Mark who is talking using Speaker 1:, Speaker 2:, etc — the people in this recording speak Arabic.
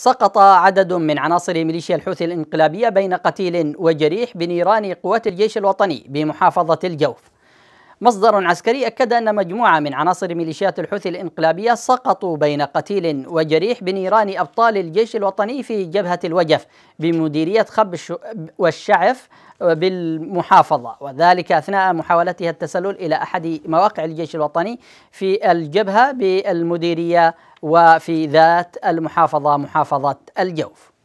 Speaker 1: سقط عدد من عناصر ميليشيا الحوثي الانقلابية بين قتيل وجريح بنيران قوات الجيش الوطني بمحافظة الجوف مصدر عسكري أكد أن مجموعة من عناصر ميليشيات الحوثي الإنقلابية سقطوا بين قتيل وجريح بنيران أبطال الجيش الوطني في جبهة الوجف بمديرية خب والشعف بالمحافظة وذلك أثناء محاولتها التسلل إلى أحد مواقع الجيش الوطني في الجبهة بالمديرية وفي ذات المحافظة محافظة الجوف